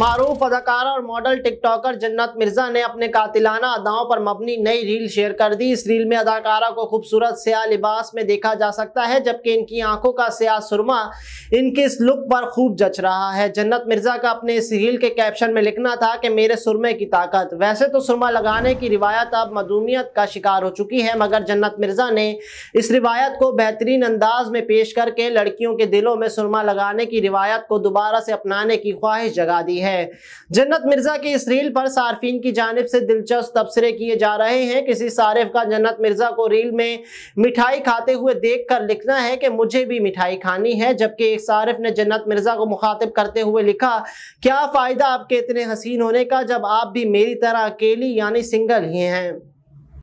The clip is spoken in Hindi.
मरूफ अदाकारा और मॉडल टिकटॉकर जन्नत मिर्जा ने अपने कातिलाना अदाओं पर मबनी नई रील शेयर कर दी इस रील में अदाकारा को खूबसूरत स्या लिबास में देखा जा सकता है जबकि इनकी आंखों का स्या सुरमा इनके इस लुक पर खूब जच रहा है जन्नत मिर्जा का अपने इस रील के कैप्शन में लिखना था कि मेरे सुरमे की ताकत वैसे तो सुरमा लगाने की रिवायत अब मदूमियत का शिकार हो चुकी है मगर जन्नत मिर्जा ने इस रिवायत को बेहतरीन अंदाज में पेश करके लड़कियों के दिलों में सुरमा लगाने की रिवायत को दोबारा से अपनाने की ख्वाहिश जगा दी है रही है जन्नत मिर्ज़ा की इस रील पर सार्फिन की जानब से दिलचस्प तबसरे किए जा रहे हैं किसी सारिफ का जन्नत मिर्ज़ा को रील में मिठाई खाते हुए देख कर लिखना है कि मुझे भी मिठाई खानी है जबकि एक सारिफ ने जन्नत मिर्ज़ा को मुखातिब करते हुए लिखा क्या फ़ायदा आपके इतने हसीन होने का जब आप भी मेरी तरह अकेली यानी सिंगल ही हैं